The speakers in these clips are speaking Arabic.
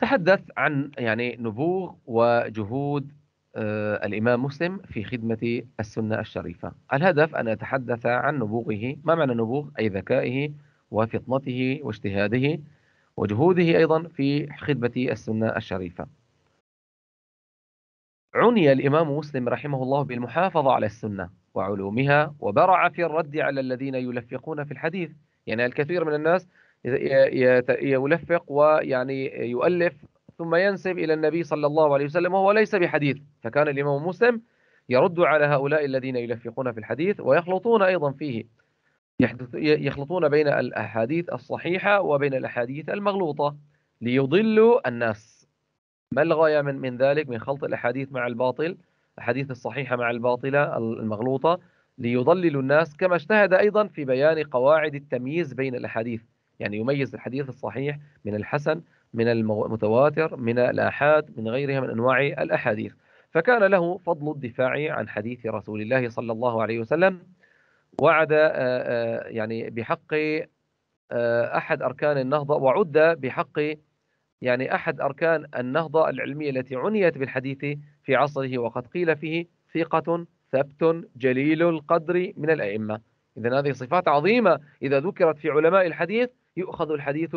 تحدث عن يعني نبوغ وجهود آه، الإمام مسلم في خدمة السنة الشريفة الهدف أن أتحدث عن نبوغه ما معنى نبوغ أي ذكائه وفطنته واجتهاده وجهوده أيضا في خدمة السنة الشريفة عني الإمام مسلم رحمه الله بالمحافظة على السنة وعلومها وبرع في الرد على الذين يلفقون في الحديث يعني الكثير من الناس يلفق ويعني يؤلف ثم ينسب إلى النبي صلى الله عليه وسلم وهو ليس بحديث فكان الإمام مسلم يرد على هؤلاء الذين يلفقون في الحديث ويخلطون أيضا فيه يخلطون بين الأحاديث الصحيحة وبين الأحاديث المغلوطة ليضلوا الناس ما الغاية من, من ذلك من خلط الأحاديث مع الباطل الأحاديث الصحيحة مع الباطلة المغلوطة ليضللوا الناس كما اجتهد أيضا في بيان قواعد التمييز بين الأحاديث يعني يميز الحديث الصحيح من الحسن من المتواتر من الآحاد من غيرها من أنواع الأحاديث فكان له فضل الدفاع عن حديث رسول الله صلى الله عليه وسلم وعد آه، آه، يعني بحق آه، أحد أركان النهضة وعد بحق يعني أحد أركان النهضة العلمية التي عنيت بالحديث في عصره وقد قيل فيه ثقة ثبت جليل القدر من الأئمة إذا هذه صفات عظيمة إذا ذكرت في علماء الحديث يؤخذ الحديث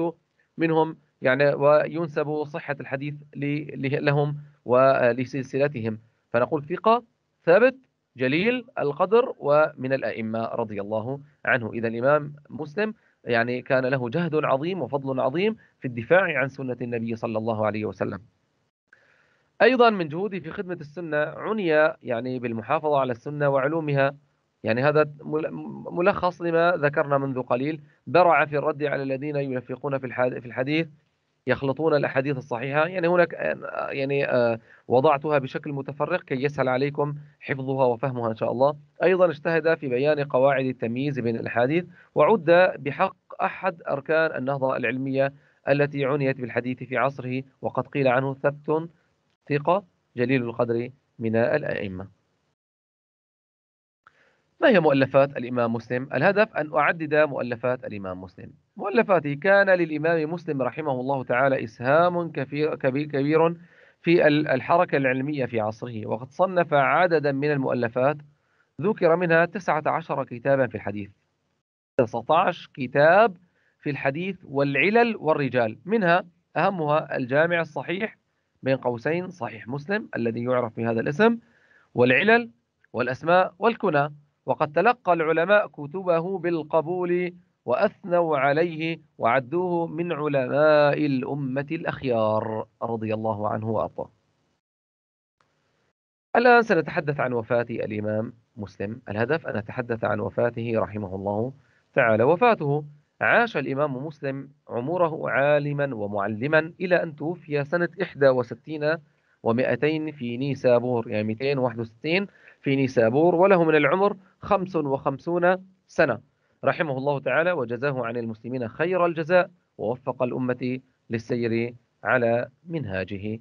منهم يعني وينسب صحة الحديث لهم ولسلسلتهم فنقول ثقة ثابت جليل القدر ومن الأئمة رضي الله عنه إذا الإمام مسلم يعني كان له جهد عظيم وفضل عظيم في الدفاع عن سنة النبي صلى الله عليه وسلم أيضا من جهودي في خدمة السنة عني يعني بالمحافظة على السنة وعلومها يعني هذا ملخص لما ذكرنا منذ قليل برع في الرد على الذين ينفقون في في الحديث يخلطون الاحاديث الصحيحه يعني هناك يعني آه، وضعتها بشكل متفرق كي يسهل عليكم حفظها وفهمها ان شاء الله ايضا اجتهد في بيان قواعد التمييز بين الاحاديث وعد بحق احد اركان النهضه العلميه التي عنيت بالحديث في عصره وقد قيل عنه ثبت ثقه جليل القدر من الائمه ما هي مؤلفات الإمام مسلم؟ الهدف أن أعدد مؤلفات الإمام مسلم مؤلفاته كان للإمام مسلم رحمه الله تعالى إسهام كبير, كبير في الحركة العلمية في عصره وقد صنف عددا من المؤلفات ذكر منها 19 كتابا في الحديث 19 كتاب في الحديث والعلل والرجال منها أهمها الجامع الصحيح بين قوسين صحيح مسلم الذي يعرف بهذا الاسم والعلل والأسماء والكنى وقد تلقى العلماء كتبه بالقبول وأثنوا عليه وعدوه من علماء الأمة الأخيار رضي الله عنه وأرضاه الآن سنتحدث عن وفاة الإمام مسلم الهدف أن نتحدث عن وفاته رحمه الله تعالى وفاته عاش الإمام مسلم عمره عالما ومعلما إلى أن توفي سنة 61 و200 في نيسابور يعني 261 في نيسابور وله من العمر 55 سنة رحمه الله تعالى وجزاه عن المسلمين خير الجزاء ووفق الأمة للسير على منهاجه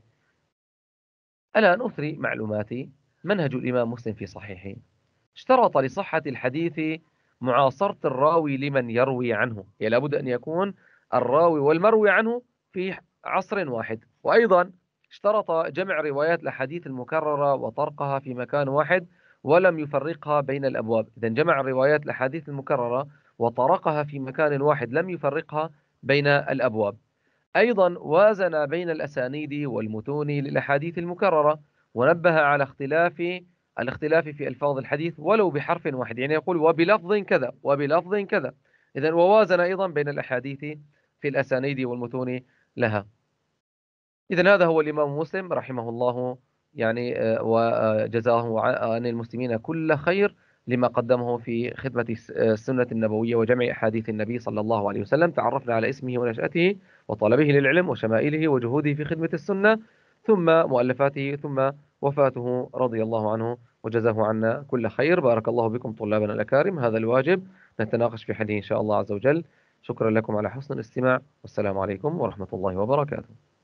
الآن أثري معلوماتي منهج الإمام مسلم في صحيحه اشترط لصحة الحديث معاصرة الراوي لمن يروي عنه يعني لابد أن يكون الراوي والمروي عنه في عصر واحد وأيضا اشترط جمع روايات الأحاديث المكررة وطرقها في مكان واحد ولم يفرقها بين الأبواب إذا جمع الروايات الأحاديث المكررة وطرقها في مكان واحد لم يفرقها بين الأبواب أيضا وازن بين الأسانيد والمتون للأحاديث المكررة ونبه على اختلاف الاختلاف في ألفاظ الحديث ولو بحرف واحد يعني يقول وبلفظ كذا وبلفظ كذا إذا ووازن أيضا بين الأحاديث في الأسانيد والمتون لها إذا هذا هو الإمام مسلم رحمه الله يعني آه، وجزاه عن المسلمين كل خير لما قدمه في خدمة آه، السنة النبوية وجمع أحاديث النبي صلى الله عليه وسلم تعرفنا على اسمه ونشأته وطلبه للعلم وشمائله وجهوده في خدمة السنة ثم مؤلفاته ثم وفاته رضي الله عنه وجزاه عنا كل خير بارك الله بكم طلابنا الأكارم هذا الواجب نتناقش في حديث إن شاء الله عز وجل شكرا لكم على حسن الاستماع والسلام عليكم ورحمة الله وبركاته